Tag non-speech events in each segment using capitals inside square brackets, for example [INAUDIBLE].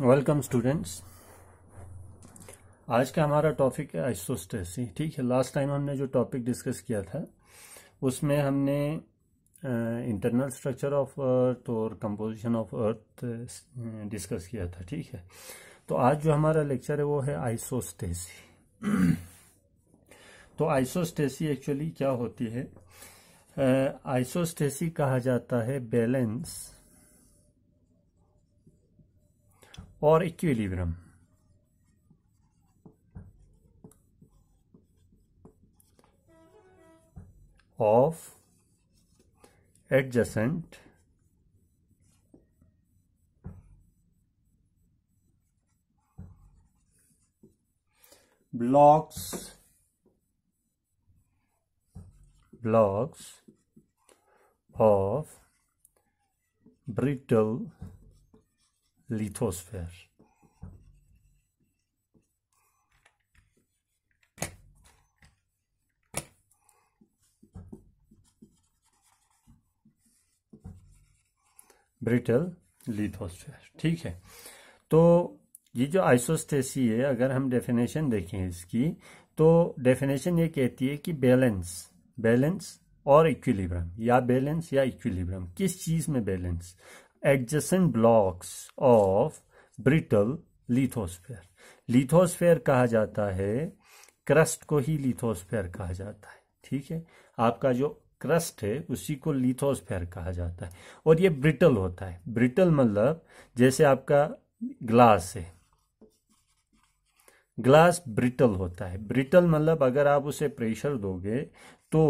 Welcome students आज का हमारा टॉपिक है आइसोस्टेसी ठीक है लास्ट टाइम हमने जो टॉपिक डिस्कस किया था उसमें हमने इंटरनल स्ट्रक्चर ऑफ अर्थ और कंपोजिशन ऑफ अर्थ डिस्कस किया था ठीक है तो आज जो हमारा लेक्चर है वो है आइसोस्टेसी [CLEARS THROAT] तो आइसोस्टेसी एक्चुअली क्या होती है आइसोस्टेसी uh, कहा जाता है balance Or equilibrium. of adjacent blocks blocks of brittle litosfer. Brittle lithosphere ठीक है तो ये जो आइसोस्टेसी है अगर हम डेफिनेशन देखें इसकी तो डेफिनेशन ये कहती है कि बैलेंस बैलेंस और इक्विलिब्रम या बैलेंस या इक्विलिब्रम किस चीज़ में balance adjacent blocks of brittle lithosphere lithosphere कहा जाता है क्रस्ट को ही लिथोस्फेयर कहा जाता है ठीक है आपका जो क्रस्ट है उसी को लिथोस्फेयर कहा जाता है और ये ब्रिटल होता है ब्रिटल मतलब जैसे आपका ग्लास है ग्लास ब्रिटल होता है ब्रिटल मतलब अगर आप उसे प्रेशर दोगे तो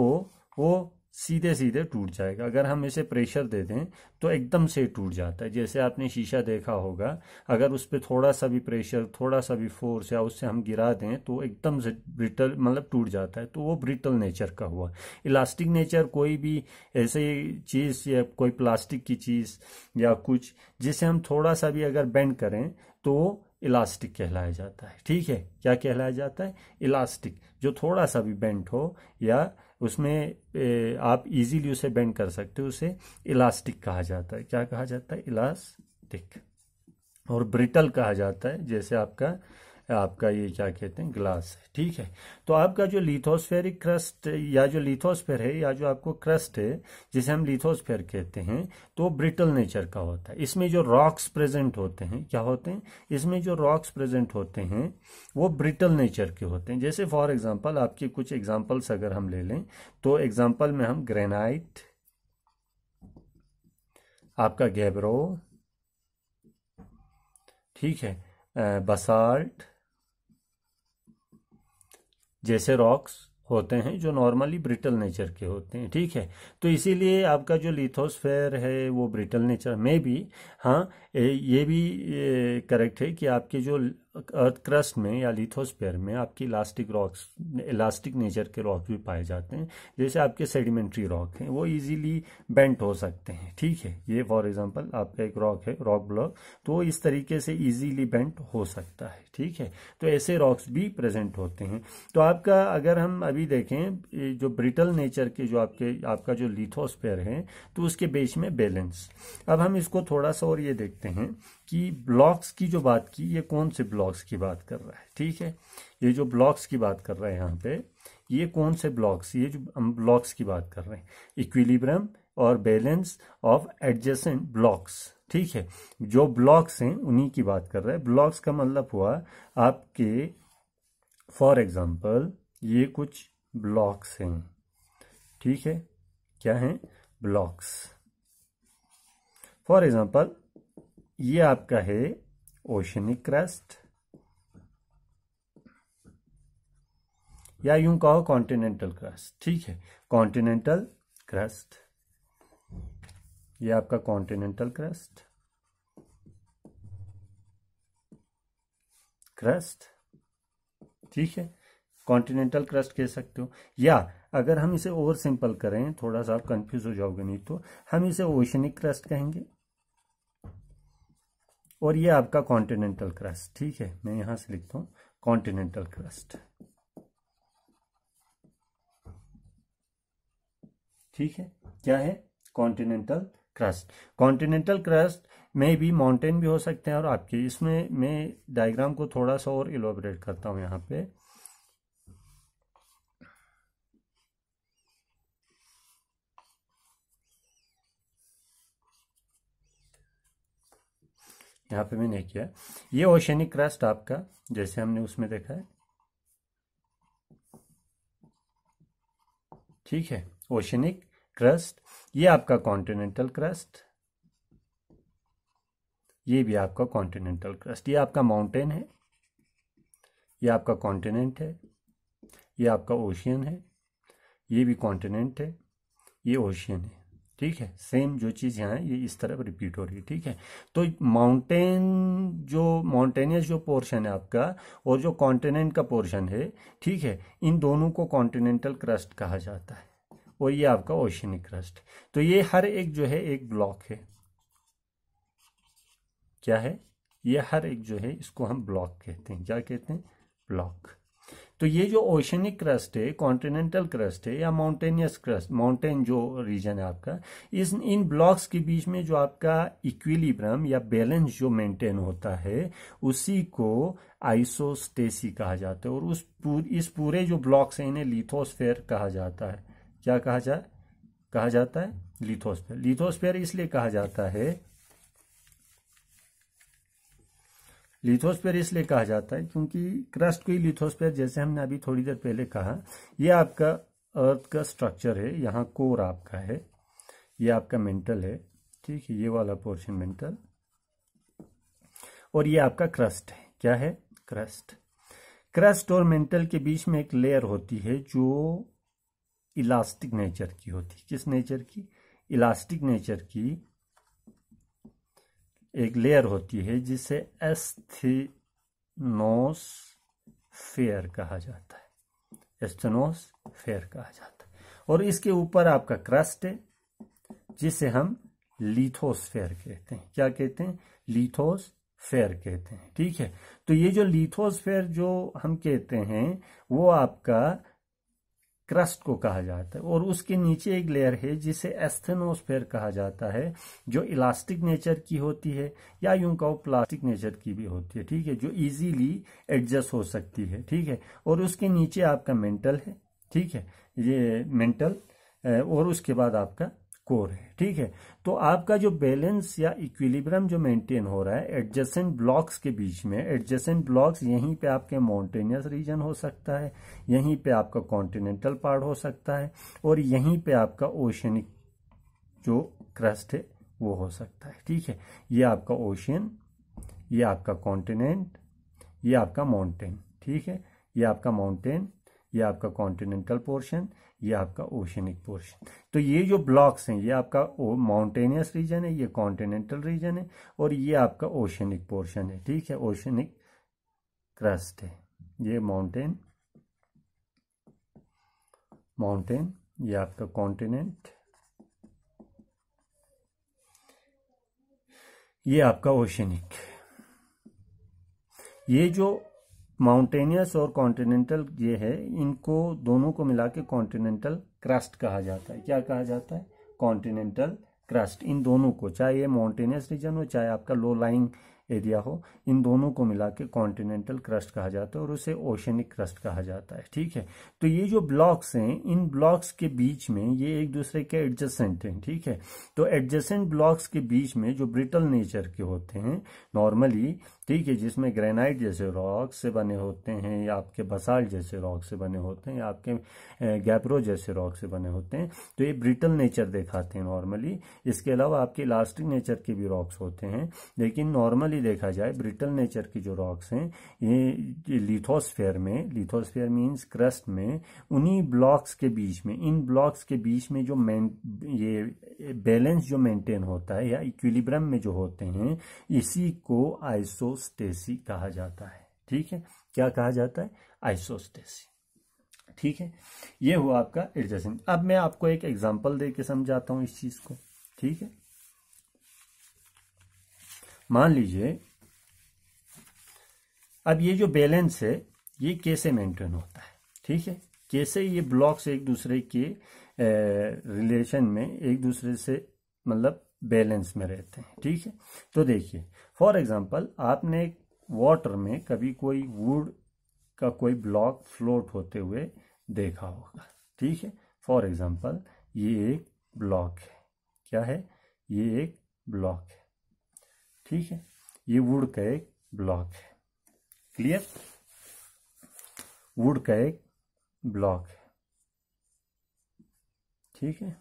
वो सीधे सीधे टूट जाएगा अगर हम इसे प्रेशर दे दें तो एकदम से टूट जाता है जैसे आपने शीशा देखा होगा अगर उस पर थोड़ा सा भी प्रेशर थोड़ा सा भी फोर्स या उससे हम गिरा दें तो एकदम से ब्रिटल मतलब टूट जाता है तो वो ब्रिटल नेचर का हुआ इलास्टिक नेचर कोई भी ऐसे चीज़ या कोई प्लास्टिक की चीज़ या कुछ जिसे हम थोड़ा सा भी अगर बेंड करें तो इलास्टिक कहलाया जाता है ठीक है क्या कहलाया जाता है इलास्टिक जो थोड़ा सा भी बेंट हो या उसमें ए, आप इजीली उसे बेंड कर सकते हो उसे इलास्टिक कहा जाता है क्या कहा जाता है इलास्टिक और ब्रिटल कहा जाता है जैसे आपका आपका ये क्या कहते हैं ग्लास है ठीक है तो आपका जो लिथोस्फेरिक क्रस्ट या जो लिथोस्फेयर है या जो आपको क्रस्ट है जिसे हम लिथोस्फेयर कहते हैं तो ब्रिटल नेचर का होता है इसमें जो रॉक्स प्रेजेंट होते हैं क्या होते हैं इसमें जो रॉक्स प्रेजेंट होते हैं वो ब्रिटल नेचर के होते हैं जैसे फॉर एग्जाम्पल आपके कुछ एग्जाम्पल्स अगर हम ले लें तो एग्जाम्पल में हम ग्रेनाइट आपका गैब्रो ठीक है बसाल्ट जैसे रॉक्स होते हैं जो नॉर्मली ब्रिटल नेचर के होते हैं ठीक है तो इसीलिए आपका जो लिथोस्फेयर है वो ब्रिटल नेचर में भी हाँ ये भी करेक्ट है कि आपके जो अर्थ क्रस्ट में या लिथोस्पेयर में आपकी इलास्टिक रॉक्स इलास्टिक नेचर के रॉक भी पाए जाते हैं जैसे आपके सेडिमेंट्री रॉक हैं वो इजीली बेंट हो सकते हैं ठीक है ये फॉर एग्जांपल आपका एक रॉक है रॉक ब्लॉक तो वो इस तरीके से इजीली बेंट हो सकता है ठीक है तो ऐसे रॉक्स भी प्रेजेंट होते हैं तो आपका अगर हम अभी देखें जो ब्रिटल नेचर के जो आपके आपका जो लिथोस्पेयर है तो उसके बीच में बैलेंस अब हम इसको थोड़ा सा और ये देखते हैं कि ब्लॉक्स की जो बात की ये कौन से ब्लॉक्स की बात कर रहा है ठीक है ये जो ब्लॉक्स की बात कर रहा है यहाँ पे ये कौन से ब्लॉक्स ये जो हम ब्लॉक्स की बात कर रहे हैं इक्विलिब्रम और बैलेंस ऑफ एडजेसेंट ब्लॉक्स ठीक है जो ब्लॉक्स हैं उन्हीं की बात कर रहे हैं ब्लॉक्स का मतलब हुआ आपके फॉर एग्जाम्पल ये कुछ ब्लॉक्स हैं ठीक है क्या हैं ब्लॉक्स फॉर एग्जाम्पल ये आपका है ओशनिक क्रस्ट या यूं कहो कॉन्टिनेंटल क्रस्ट ठीक है कॉन्टिनेंटल क्रस्ट ये आपका कॉन्टिनेंटल क्रस्ट क्रस्ट ठीक है कॉन्टिनेंटल क्रस्ट कह सकते हो या अगर हम इसे ओवर सिंपल करें थोड़ा सा आप कंफ्यूज हो जाओगे नहीं तो हम इसे ओशनिक क्रस्ट कहेंगे और ये आपका कॉन्टिनेंटल क्रस्ट ठीक है मैं यहां से लिखता हूं कॉन्टिनेंटल क्रस्ट ठीक है क्या है कॉन्टिनेंटल क्रस्ट कॉन्टिनेंटल क्रस्ट में भी माउंटेन भी हो सकते हैं और आपके इसमें मैं डायग्राम को थोड़ा सा और इलोबरेट करता हूं यहां पे यहाँ पे मैंने किया ये ओशनिक क्रस्ट आपका जैसे हमने उसमें देखा है ठीक है ओशनिक क्रस्ट ये आपका कॉन्टिनेंटल क्रस्ट ये भी आपका कॉन्टिनेंटल क्रस्ट ये आपका माउंटेन है ये आपका कॉन्टिनेंट है ये आपका ओशियन है ये भी कॉन्टिनेंट है ये ओशियन है ठीक है सेम जो चीज़ यहाँ है ये इस तरफ रिपीट हो रही है ठीक है तो माउंटेन जो माउंटेनियस जो पोर्शन है आपका और जो कॉन्टिनेंट का पोर्शन है ठीक है इन दोनों को कॉन्टिनेंटल क्रस्ट कहा जाता है और ये आपका ओशनिक क्रस्ट तो ये हर एक जो है एक ब्लॉक है क्या है ये हर एक जो है इसको हम ब्लॉक कहते हैं क्या कहते हैं ब्लॉक तो ये जो ओशनिक क्रस्ट है कॉन्टिनेंटल क्रस्ट है या माउंटेनियस क्रस्ट माउंटेन जो रीजन है आपका इस इन ब्लॉक्स के बीच में जो आपका इक्विलिब्रम या बैलेंस जो मेंटेन होता है उसी को आइसोस्टेसी कहा जाता है और उस पूर, इस पूरे जो ब्लॉक्स हैं इन्हें लिथोस्फेयर कहा जाता है क्या कहा जाए कहा जाता है लिथोस्फेयर लिथोस्फेयर इसलिए कहा जाता है लिथोस्फेयर इसलिए कहा जाता है क्योंकि क्रस्ट को ही लिथोस्फेयर जैसे हमने अभी थोड़ी देर पहले कहा ये आपका अर्थ का स्ट्रक्चर है यहाँ कोर आपका है ये आपका मेंटल है ठीक है ये वाला पोर्शन मेंटल और ये आपका क्रस्ट है क्या है क्रस्ट क्रस्ट और मेंटल के बीच में एक लेयर होती है जो इलास्टिक नेचर की होती है किस नेचर की इलास्टिक नेचर की एक लेयर होती है जिसे एस्थिनोस फेयर कहा जाता है एस्थिनोस फेयर कहा जाता है और इसके ऊपर आपका क्रस्ट है जिसे हम लिथोस्फेयर कहते हैं क्या कहते हैं लिथोस फेयर कहते हैं ठीक है तो ये जो लिथोस्फेयर जो हम कहते हैं वो आपका क्रस्ट को कहा जाता है और उसके नीचे एक लेयर है जिसे एस्थेनोस्फेयर कहा जाता है जो इलास्टिक नेचर की होती है या यूं कहो प्लास्टिक नेचर की भी होती है ठीक है जो इजीली एडजस्ट हो सकती है ठीक है और उसके नीचे आपका मेंटल है ठीक है ये मेंटल और उसके बाद आपका स्कोर है ठीक है तो आपका जो बैलेंस या इक्विलिब्रम जो मेंटेन हो रहा है एडजेसेंट ब्लॉक्स के बीच में एडजेसेंट ब्लॉक्स यहीं पे आपके माउंटेनियस रीजन हो सकता है यहीं पे आपका कॉन्टिनेंटल पार्ट हो सकता है और यहीं पे आपका ओशनिक जो क्रस्ट है वो हो सकता है ठीक है ये आपका ओशन ये आपका कॉन्टिनेंट ये आपका माउंटेन ठीक है ये आपका माउंटेन ये आपका कॉन्टिनेंटल पोर्शन ये आपका ओशनिक पोर्शन तो ये जो ब्लॉक्स हैं ये आपका माउंटेनियस रीजन है ये कॉन्टिनेंटल रीजन है और ये आपका ओशनिक पोर्शन है ठीक है ओशनिक क्रस्ट है ये माउंटेन माउंटेन ये आपका कॉन्टिनेंट ये आपका ओशनिक ये जो माउंटेनियस और कॉन्टिनेंटल ये है इनको दोनों को मिला के कॉन्टिनेंटल क्रस्ट कहा जाता है क्या कहा जाता है कॉन्टिनेंटल क्रस्ट इन दोनों को चाहे ये माउंटेनियस रीजन हो चाहे आपका लो लाइंग एरिया हो इन दोनों को मिला के कॉन्टिनेंटल क्रस्ट कहा जाता है और उसे ओशनिक क्रस्ट कहा जाता है ठीक है तो ये जो ब्लॉक्स हैं इन ब्लॉक्स के बीच में ये एक दूसरे के एडजसेंट हैं ठीक है तो एडजस्टेंट ब्लॉक्स के बीच में जो ब्रिटल नेचर के होते हैं नॉर्मली ठीक है जिसमें ग्रेनाइट जैसे रॉक से बने होते हैं या आपके बसाल जैसे रॉक से बने होते हैं या आपके गैप्रो जैसे रॉक से बने होते हैं तो ये ब्रिटल नेचर दिखाते हैं नॉर्मली इसके अलावा आपके इलास्टिक नेचर के भी रॉक्स होते हैं लेकिन नॉर्मली देखा जाए ब्रिटल नेचर के जो रॉक्स हैं ये लिथोस्फेयर में लिथोस्फेयर मीन्स क्रस्ट में उन्हीं ब्लॉक्स के बीच में इन ब्लॉक्स के बीच में जो मेन ये बैलेंस जो मेंटेन होता है या इक्विलिब्रम में जो होते हैं इसी को आइसो आइसोस्टेसी कहा जाता है ठीक है क्या कहा जाता है आइसोस्टेसी ठीक है ये हुआ आपका एडजस्टिंग अब मैं आपको एक एग्जांपल दे के समझाता हूं इस चीज को ठीक है मान लीजिए अब ये जो बैलेंस है ये कैसे मेंटेन होता है ठीक है कैसे ये ब्लॉक्स एक दूसरे के रिलेशन में एक दूसरे से मतलब बैलेंस में रहते हैं ठीक है तो देखिए फॉर एग्जांपल आपने वाटर में कभी कोई वुड का कोई ब्लॉक फ्लोट होते हुए देखा होगा ठीक है फॉर एग्जांपल ये एक ब्लॉक है क्या है ये एक ब्लॉक है ठीक है ये वुड का एक ब्लॉक है क्लियर वुड का एक ब्लॉक है ठीक है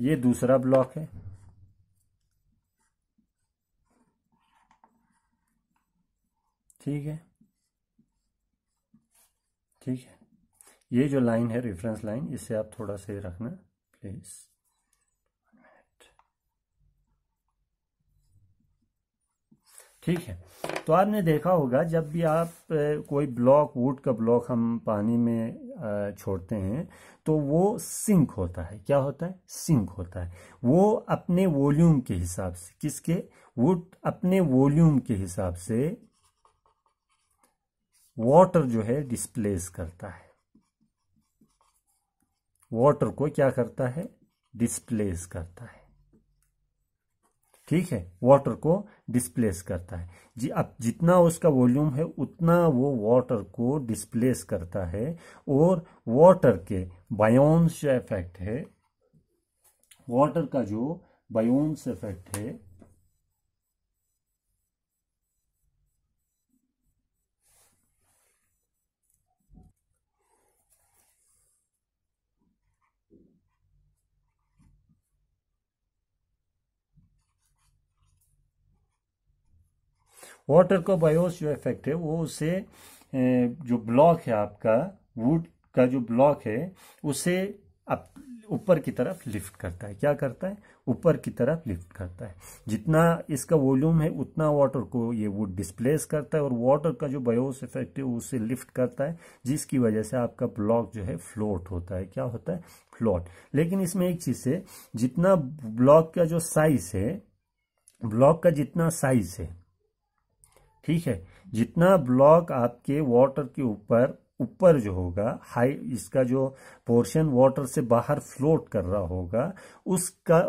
ये दूसरा ब्लॉक है ठीक है ठीक है ये जो लाइन है रेफरेंस लाइन इसे आप थोड़ा से रखना प्लीज़ ठीक है तो आपने देखा होगा जब भी आप कोई ब्लॉक वुड का ब्लॉक हम पानी में छोड़ते हैं तो वो सिंक होता है क्या होता है सिंक होता है वो अपने वॉल्यूम के हिसाब से किसके वुड अपने वॉल्यूम के हिसाब से वाटर जो है डिस्प्लेस करता है वाटर को क्या करता है डिस्प्लेस करता है ठीक है वाटर को डिस्प्लेस करता है जी अब जितना उसका वॉल्यूम है उतना वो वाटर को डिस्प्लेस करता है और वाटर के बायोन्स जो इफेक्ट है वाटर का जो बायोन्स इफेक्ट है वाटर का बायोस जो इफेक्ट है वो उसे जो ब्लॉक है आपका वुड का जो ब्लॉक है उसे ऊपर की तरफ लिफ्ट करता है क्या करता है ऊपर की तरफ लिफ्ट करता है जितना इसका वॉल्यूम है उतना वाटर को ये वो डिस्प्लेस करता है और वाटर का जो बायोस इफेक्ट है उसे लिफ्ट करता है जिसकी वजह से आपका ब्लॉक जो है फ्लोट होता है क्या होता है फ्लोट लेकिन इसमें एक चीज़ है जितना ब्लॉक का जो साइज है ब्लॉक का जितना साइज है ठीक है जितना ब्लॉक आपके वाटर के ऊपर ऊपर जो होगा हाई इसका जो पोर्शन वाटर से बाहर फ्लोट कर रहा होगा उसका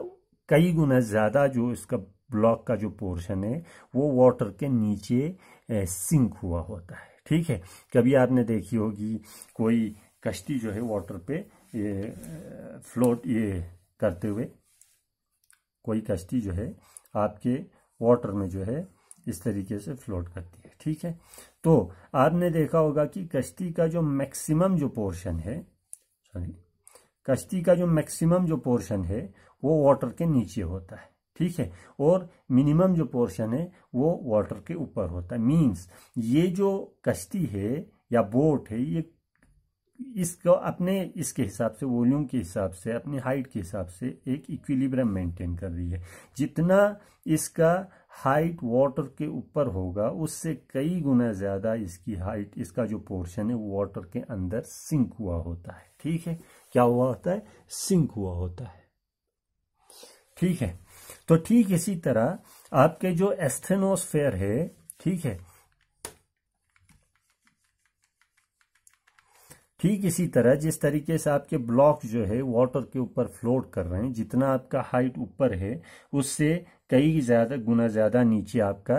कई गुना ज़्यादा जो इसका ब्लॉक का जो पोर्शन है वो वाटर के नीचे सिंक हुआ होता है ठीक है कभी आपने देखी होगी कोई कश्ती जो है वाटर पे ये फ्लोट ये करते हुए कोई कश्ती जो है आपके वाटर में जो है इस तरीके से फ्लोट करती है ठीक है तो आपने देखा होगा कि कश्ती का जो मैक्सिमम जो पोर्शन है सॉरी कश्ती का जो मैक्सिमम जो पोर्शन है वो वाटर के नीचे होता है ठीक है और मिनिमम जो पोर्शन है वो वाटर के ऊपर होता है मींस ये जो कश्ती है या बोट है ये इसको अपने इसके हिसाब से वॉल्यूम के हिसाब से अपनी हाइट के हिसाब से एक इक्विलिब्रियम मेंटेन कर रही है जितना इसका हाइट वाटर के ऊपर होगा उससे कई गुना ज़्यादा इसकी हाइट इसका जो पोर्शन है वाटर के अंदर सिंक हुआ होता है ठीक है क्या हुआ होता है सिंक हुआ होता है ठीक है तो ठीक इसी तरह आपके जो एस्थेनोस्फेयर है ठीक है ठीक इसी तरह जिस तरीके से आपके ब्लॉक जो है वाटर के ऊपर फ्लोट कर रहे हैं जितना आपका हाइट ऊपर है उससे कई ज़्यादा गुना ज़्यादा नीचे आपका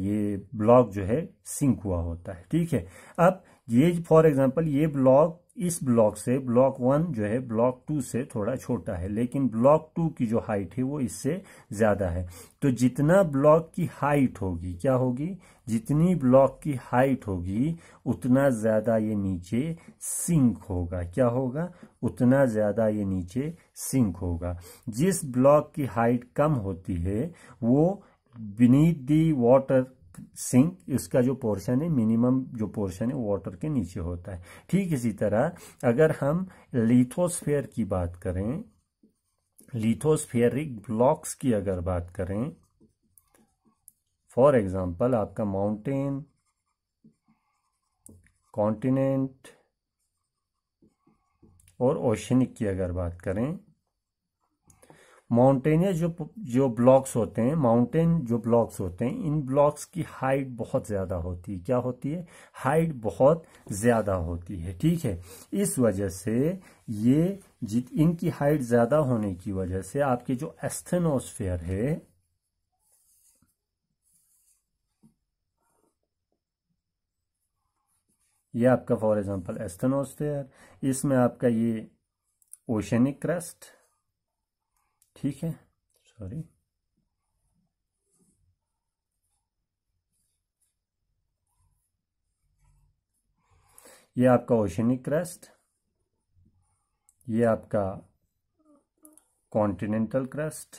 ये ब्लॉक जो है सिंक हुआ होता है ठीक है अब ये फॉर एग्जांपल ये ब्लॉक इस ब्लॉक से ब्लॉक वन जो है ब्लॉक टू से थोड़ा छोटा है लेकिन ब्लॉक टू की जो हाइट है वो इससे ज़्यादा है तो जितना ब्लॉक की हाइट होगी क्या होगी जितनी ब्लॉक की हाइट होगी उतना ज़्यादा ये नीचे सिंक होगा क्या होगा उतना ज़्यादा ये नीचे सिंक होगा जिस ब्लॉक की हाइट कम होती है वो बीनीथ दी वाटर सिंक इसका जो पोर्शन है मिनिमम जो पोर्शन है वाटर के नीचे होता है ठीक इसी तरह अगर हम लिथोस्फेयर की बात करें लिथोस्फेयरिक ब्लॉक्स की अगर बात करें फॉर एग्जांपल आपका माउंटेन कॉन्टिनेंट और ओशनिक की अगर बात करें माउंटेनियस जो जो ब्लॉक्स होते हैं माउंटेन जो ब्लॉक्स होते हैं इन ब्लॉक्स की हाइट बहुत ज़्यादा होती है क्या होती है हाइट बहुत ज़्यादा होती है ठीक है इस वजह से ये जित इनकी हाइट ज़्यादा होने की वजह से आपके जो एस्थेनोस्फेयर है ये आपका फॉर एग्जांपल एस्थेनोस्फेयर इसमें आपका ये ओशनिक क्रस्ट ठीक है सॉरी ये आपका ओशनिक क्रस्ट ये आपका कॉन्टिनेंटल क्रस्ट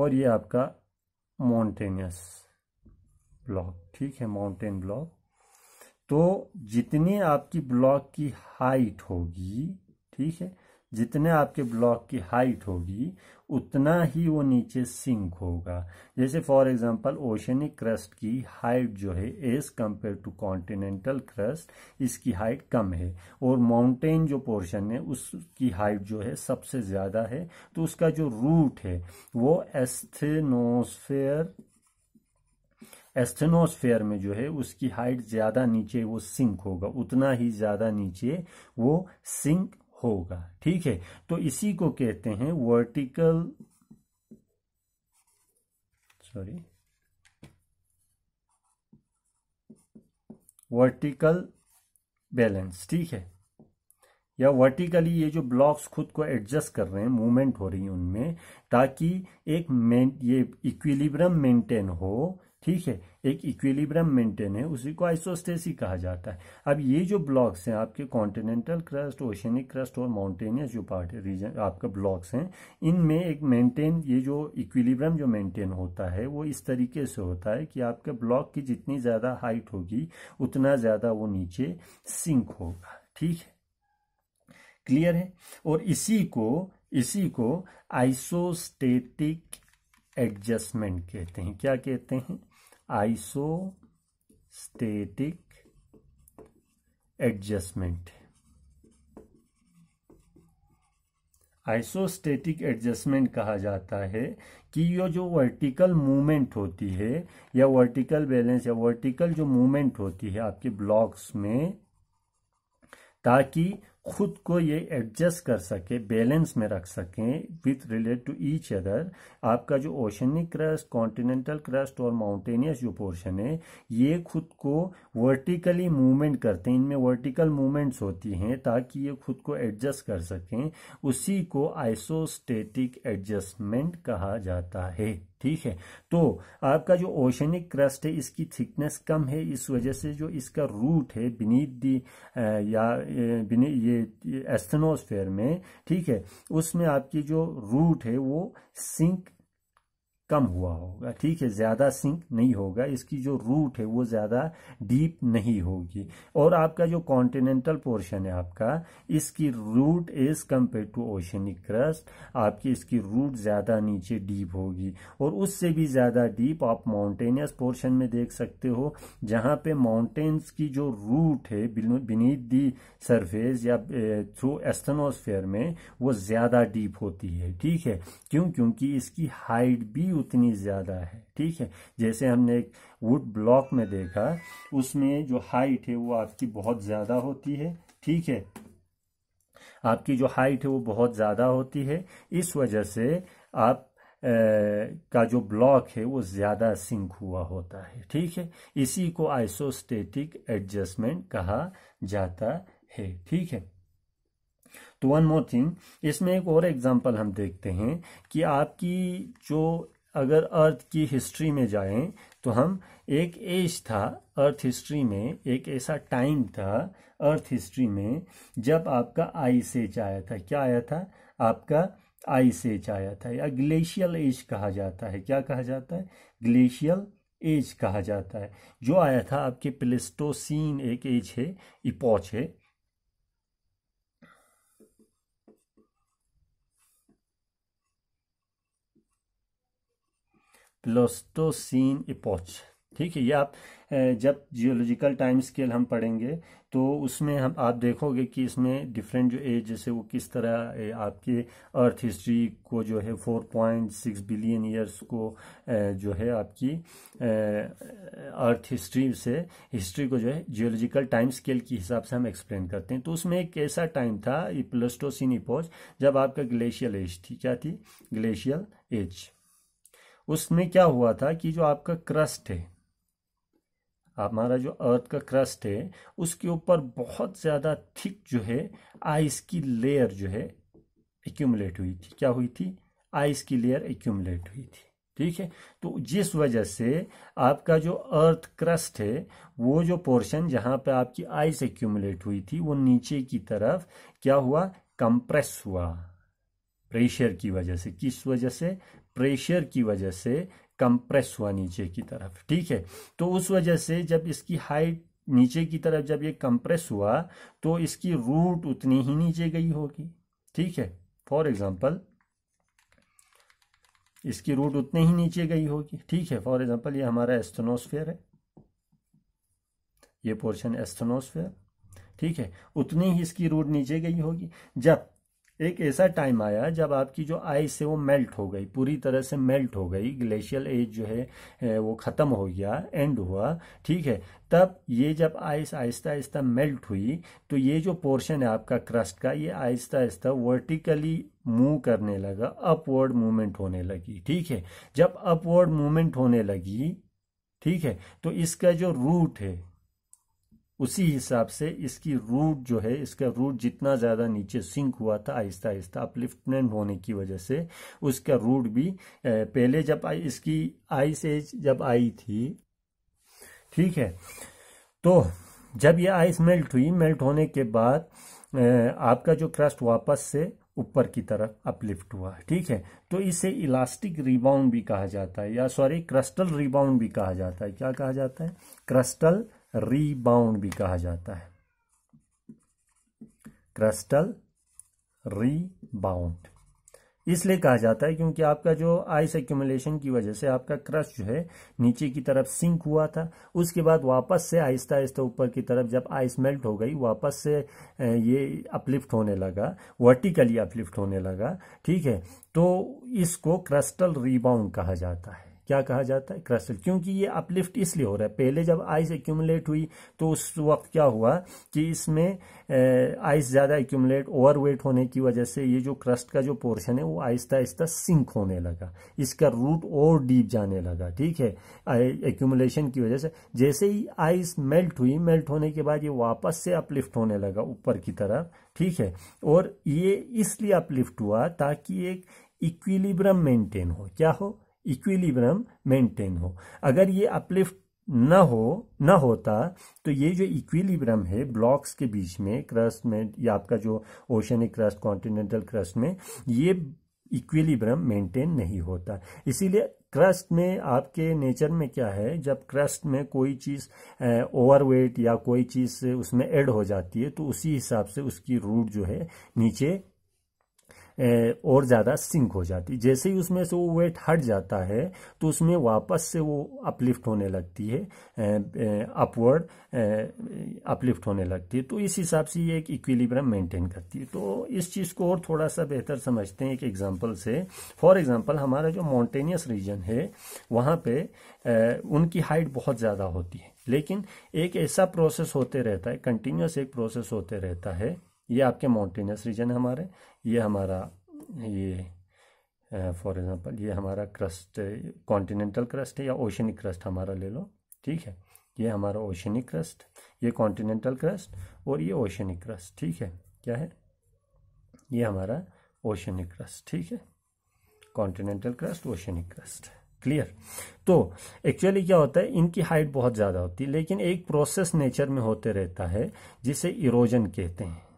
और ये आपका माउंटेनियस ब्लॉक ठीक है माउंटेन ब्लॉक तो जितनी आपकी ब्लॉक की हाइट होगी ठीक है जितने आपके ब्लॉक की हाइट होगी उतना ही वो नीचे सिंक होगा जैसे फॉर एग्जांपल ओशनिक क्रस्ट की हाइट जो है as compare to continental crust इसकी हाइट कम है और माउंटेन जो पोर्शन है उसकी हाइट जो है सबसे ज़्यादा है तो उसका जो रूट है वो एस्थेनोस्फेयर एस्थेनोस्फेयर में जो है उसकी हाइट ज़्यादा नीचे वो सिंक होगा उतना ही ज़्यादा नीचे वो सिंक होगा ठीक है तो इसी को कहते हैं वर्टिकल सॉरी वर्टिकल बैलेंस ठीक है या वर्टिकली ये जो ब्लॉक्स खुद को एडजस्ट कर रहे हैं मूवमेंट हो रही है उनमें ताकि एक ये इक्विलिब्रम मेंटेन हो ठीक है एक इक्विलिब्रम मेंटेन है उसी को आइसोस्टेसी कहा जाता है अब ये जो ब्लॉक्स हैं आपके कॉन्टिनेंटल क्रस्ट ओशनिक क्रस्ट और माउंटेनियस जो पार्ट रीजन आपका ब्लॉक्स हैं इनमें एक मेंटेन ये जो इक्विलिब्रम जो मेंटेन होता है वो इस तरीके से होता है कि आपके ब्लॉक की जितनी ज़्यादा हाइट होगी उतना ज़्यादा वो नीचे सिंक होगा ठीक है क्लियर है और इसी को इसी को आइसोस्टेटिक एडजस्टमेंट कहते हैं क्या कहते हैं आइसोस्टेटिक एडजस्टमेंट आइसोस्टेटिक एडजस्टमेंट कहा जाता है कि यह जो वर्टिकल मूवमेंट होती है या वर्टिकल बैलेंस या वर्टिकल जो मूवमेंट होती है आपके ब्लॉक्स में ताकि खुद को ये एडजस्ट कर सके बैलेंस में रख सकें with relate to each other आपका जो ओशनिक क्रस्ट कॉन्टिनेंटल क्रस्ट और माउंटेनियस जो पोर्शन है ये खुद को वर्टिकली मूवमेंट करते हैं इनमें वर्टिकल मूवमेंट्स होती हैं ताकि ये खुद को एडजस्ट कर सकें उसी को आइसोस्टेटिक एडजस्टमेंट कहा जाता है ठीक है तो आपका जो ओशनिक क्रस्ट है इसकी थिकनेस कम है इस वजह से जो इसका रूट है बीनीत दी या ये एस्थनोस्फेयर में ठीक है उसमें आपकी जो रूट है वो सिंक कम हुआ होगा ठीक है ज़्यादा सिंक नहीं होगा इसकी जो रूट है वो ज़्यादा डीप नहीं होगी और आपका जो कॉन्टिनेंटल पोर्शन है आपका इसकी root as compare to oceanic crust आपकी इसकी रूट ज़्यादा नीचे डीप होगी और उससे भी ज़्यादा डीप आप माउंटेनियस पोर्शन में देख सकते हो जहाँ पे माउंटेन्स की जो रूट है बीनीथ दी सरफेस या थ्रू एस्थनोस्फेयर में वो ज़्यादा डीप होती है ठीक है क्यों क्योंकि इसकी हाइट भी उतनी ज़्यादा है ठीक है जैसे हमने एक वुड ब्लॉक में देखा उसमें जो हाइट है वो आपकी बहुत ज़्यादा होती है ठीक है आपकी जो हाइट है वो बहुत ज़्यादा होती है इस वजह से आप ए, का जो ब्लॉक है वो ज़्यादा सिंक हुआ होता है ठीक है इसी को आइसोस्टेटिक एडजस्टमेंट कहा जाता है ठीक है तो वन मोर थिंग इसमें एक और एग्जांपल हम देखते हैं कि आपकी जो अगर अर्थ की हिस्ट्री में जाएं तो हम एक एज था अर्थ हिस्ट्री में एक ऐसा टाइम था अर्थ हिस्ट्री में जब आपका आइस एज आया था क्या आया था आपका आइस एज आया था या ग्लेशियल एज कहा जाता है क्या कहा जाता है ग्लेशियल एज कहा जाता है जो आया था आपके प्लेस्टोसिन एक एज है इपॉच है प्लोस्टोसिन इपोच ठीक है ये आप जब जियोलॉजिकल टाइम स्केल हम पढ़ेंगे तो उसमें हम आप देखोगे कि इसमें डिफरेंट जो एज जैसे वो किस तरह आपके अर्थ हिस्ट्री को जो है 4.6 बिलियन ईयर्स को जो है आपकी अर्थ हिस्ट्री से हिस्ट्री को जो है जियोलॉजिकल टाइम स्केल के हिसाब से हम एक्सप्लेन करते हैं तो उसमें एक ऐसा टाइम था प्लस्टोसिन इपोज जब आपका ग्लेशियल एज थी क्या थी ग्लेशियल एज उसमें क्या हुआ था कि जो आपका क्रस्ट है हमारा जो अर्थ का क्रस्ट है उसके ऊपर बहुत ज़्यादा थिक जो है आइस की लेयर जो है एक्यूमुलेट हुई थी क्या हुई थी आइस की लेयर एक्यूमुलेट हुई थी ठीक है तो जिस वजह से आपका जो अर्थ क्रस्ट है वो जो पोर्शन जहां पे आपकी आइस एक्यूमुलेट हुई थी वो नीचे की तरफ क्या हुआ कंप्रेस हुआ प्रेशर की वजह से किस वजह से प्रेशर की वजह से कंप्रेस हुआ नीचे की तरफ ठीक है तो उस वजह से जब इसकी हाइट नीचे की तरफ जब ये कंप्रेस हुआ तो इसकी रूट उतनी ही नीचे गई होगी ठीक है फॉर एग्जाम्पल इसकी रूट उतनी ही नीचे गई होगी ठीक है फॉर एग्जाम्पल ये हमारा एस्थनोस्फेयर है ये पोर्शन एस्थनोस्फेयर ठीक है उतनी ही इसकी रूट नीचे गई होगी जब एक ऐसा टाइम आया जब आपकी जो आइस है वो मेल्ट हो गई पूरी तरह से मेल्ट हो गई ग्लेशियल एज जो है वो ख़त्म हो गया एंड हुआ ठीक है तब ये जब आइस आहिस्ता आहिस्ता मेल्ट हुई तो ये जो पोर्शन है आपका क्रस्ट का ये आहिस्ता आहिस्ता वर्टिकली मूव करने लगा अपवर्ड मूवमेंट होने लगी ठीक है जब अपवर्ड मूवमेंट होने लगी ठीक है तो इसका जो रूट है उसी हिसाब से इसकी रूट जो है इसका रूट जितना ज़्यादा नीचे सिंक हुआ था आहिस्ता आहिस्ता अपलिफ्टमेंट होने की वजह से उसका रूट भी पहले जब इसकी आइस एज जब आई थी ठीक है तो जब ये आइस मेल्ट हुई मेल्ट होने के बाद आपका जो क्रस्ट वापस से ऊपर की तरफ अपलिफ्ट हुआ ठीक है तो इसे इलास्टिक रिबाउंड भी कहा जाता है या सॉरी क्रस्टल रिबाउंड भी कहा जाता है क्या कहा जाता है क्रस्टल रीबाउंड भी कहा जाता है क्रस्टल रीबाउंड इसलिए कहा जाता है क्योंकि आपका जो आइस एक्यूमुलेशन की वजह से आपका क्रश जो है नीचे की तरफ सिंक हुआ था उसके बाद वापस से आहिस्ता आहिस्ता ऊपर की तरफ जब आइस मेल्ट हो गई वापस से ये अपलिफ्ट होने लगा वर्टिकली अपलिफ्ट होने लगा ठीक है तो इसको क्रस्टल रीबाउंड कहा जाता है क्या कहा जाता है क्रस्टल क्योंकि ये अपलिफ्ट इसलिए हो रहा है पहले जब आइस एक्यूमुलेट हुई तो उस वक्त क्या हुआ कि इसमें आइस ज़्यादा एक्यूमुलेट ओवरवेट होने की वजह से ये जो क्रस्ट का जो पोर्शन है वो आहिस्ता आहिस्ता सिंक होने लगा इसका रूट और डीप जाने लगा ठीक है एक्यूमुलेशन की वजह से जैसे ही आइस मेल्ट हुई मेल्ट होने के बाद ये वापस से अपलिफ्ट होने लगा ऊपर की तरफ ठीक है और ये इसलिए अपलिफ्ट हुआ ताकि एक इक्विलिब्रम मेंटेन हो क्या हो इक्विलिब्रम मेंटेन हो अगर ये अपलिफ्ट न हो न होता तो ये जो इक्विलिब्रम है ब्लॉक्स के बीच में क्रस्ट में या आपका जो ओशनिक क्रस्ट कॉन्टिनेंटल क्रस्ट में ये इक्विलिब्रम मेंटेन नहीं होता इसीलिए क्रस्ट में आपके नेचर में क्या है जब क्रस्ट में कोई चीज़ ओवरवेट या कोई चीज़ उसमें ऐड हो जाती है तो उसी हिसाब से उसकी रूट जो है नीचे और ज़्यादा सिंक हो जाती जैसे ही उसमें से वो वेट हट जाता है तो उसमें वापस से वो अपलिफ्ट होने लगती है अपवर्ड अपलिफ्ट होने लगती है तो इस हिसाब से ये एक इक्विलिब्रम मेंटेन करती है तो इस चीज़ को और थोड़ा सा बेहतर समझते हैं एक एग्जांपल से फॉर एग्जांपल हमारा जो माउंटेनियस रीजन है वहाँ पे उनकी हाइट बहुत ज़्यादा होती है लेकिन एक ऐसा प्रोसेस होते रहता है कंटिन्यूस एक प्रोसेस होते रहता है ये आपके माउंटेनियस रीजन है हमारे ये हमारा ये फॉर एग्ज़ाम्पल ये हमारा क्रस्ट कॉन्टिनेंटल क्रस्ट है या ओशनिक क्रस्ट हमारा ले लो ठीक है ये हमारा ओशनिक क्रस्ट ये कॉन्टिनेंटल क्रस्ट और ये ओशनिक क्रस्ट ठीक है क्या है ये हमारा ओशनिक क्रस्ट ठीक है continental crust oceanic crust clear तो एक्चुअली क्या होता है इनकी हाइट बहुत ज़्यादा होती है लेकिन एक प्रोसेस नेचर में होते रहता है जिसे इरोजन कहते हैं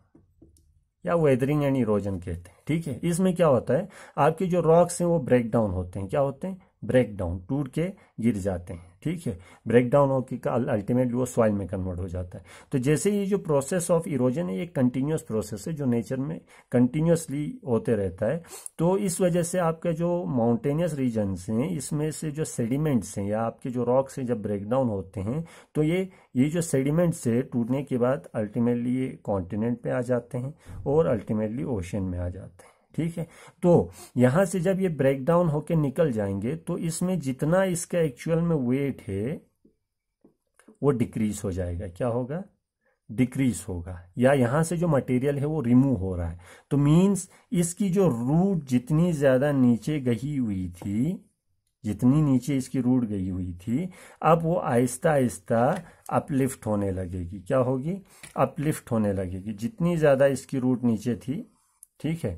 या वेदरिंग एंड इरोजन कहते हैं ठीक है इसमें क्या होता है आपके जो रॉक्स हैं वो ब्रेक डाउन होते हैं क्या होते हैं ब्रेक डाउन टूट के गिर जाते हैं ठीक है ब्रेक डाउन होकर अल्टीमेटली वो सॉइल में कन्वर्ट हो जाता है तो जैसे ये जो प्रोसेस ऑफ इरोजन है ये कंटिन्यूस प्रोसेस है जो नेचर में कंटिन्यूसली होते रहता है तो इस वजह से आपके जो माउंटेनियस रीजन हैं इसमें से जो सेडिमेंट्स हैं या आपके जो रॉक्स हैं जब ब्रेक डाउन होते हैं तो ये ये जो सेडिमेंट्स है टूटने के बाद अल्टीमेटली ये कॉन्टिनेंट पर आ जाते हैं और अल्टीमेटली ओशन में आ जाते हैं ठीक है तो यहां से जब ये ब्रेक डाउन होकर निकल जाएंगे तो इसमें जितना इसका एक्चुअल में वेट है वो डिक्रीज हो जाएगा क्या होगा डिक्रीज होगा या यहां से जो मटेरियल है वो रिमूव हो रहा है तो मींस इसकी जो रूट जितनी ज़्यादा नीचे गई हुई थी जितनी नीचे इसकी रूट गई हुई थी अब वो आहिस्ता आहिस्ता अपलिफ्ट होने लगेगी क्या होगी अपलिफ्ट होने लगेगी जितनी ज़्यादा इसकी रूट नीचे थी ठीक है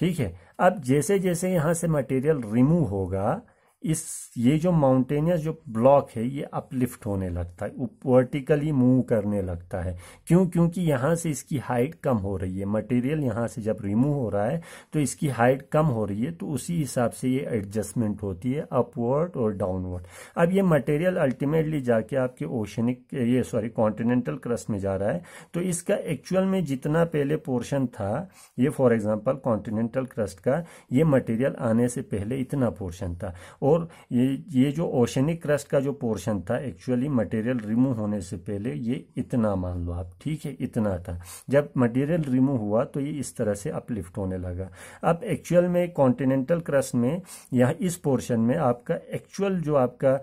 ठीक है अब जैसे जैसे यहां से मटेरियल रिमूव होगा इस ये जो माउंटेनियस जो ब्लॉक है ये अपलिफ्ट होने लगता है वर्टिकली मूव करने लगता है क्यों क्योंकि यहाँ से इसकी हाइट कम हो रही है मटेरियल यहाँ से जब रिमूव हो रहा है तो इसकी हाइट कम हो रही है तो उसी हिसाब से ये एडजस्टमेंट होती है अपवर्ड और डाउनवर्ड अब ये मटेरियल अल्टीमेटली जाके आपके ओशनिक ये सॉरी कॉन्टिनेंटल क्रस्ट में जा रहा है तो इसका एक्चुअल में जितना पहले पोर्शन था ये फॉर एग्जाम्पल कॉन्टिनेंटल क्रस्ट का ये मटेरियल आने से पहले इतना पोर्शन था और ये ये जो ओशनिक क्रस्ट का जो पोर्शन था एक्चुअली मटेरियल रिमूव होने से पहले ये इतना मान लो आप ठीक है इतना था जब मटेरियल रिमूव हुआ तो ये इस तरह से अपलिफ्ट होने लगा अब एक्चुअल में कॉन्टिनेंटल क्रस्ट में या इस पोर्शन में आपका एक्चुअल जो आपका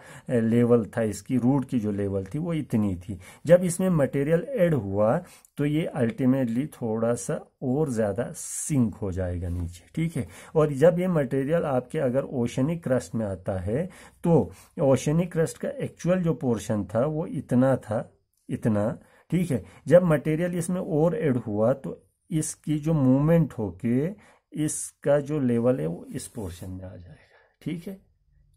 लेवल था इसकी रूट की जो लेवल थी वो इतनी थी जब इसमें मटेरियल एड हुआ तो ये अल्टीमेटली थोड़ा सा और ज़्यादा सिंक हो जाएगा नीचे ठीक है और जब ये मटेरियल आपके अगर ओशनिक क्रस्ट में आता है तो ओशनिक क्रस्ट का एक्चुअल जो पोर्शन था वो इतना था इतना ठीक है जब मटेरियल इसमें और एड हुआ तो इसकी जो मूवमेंट होके इसका जो लेवल है वो इस पोर्शन में आ जाएगा ठीक है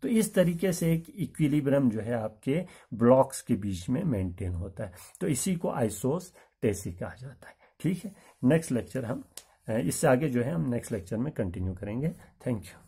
तो इस तरीके से एक इक्विलिब्रम जो है आपके ब्लॉक्स के बीच में मेंटेन होता है तो इसी को आइसोस टेसी कहा जाता है ठीक है नेक्स्ट लेक्चर हम इससे आगे जो है हम नेक्स्ट लेक्चर में कंटिन्यू करेंगे थैंक यू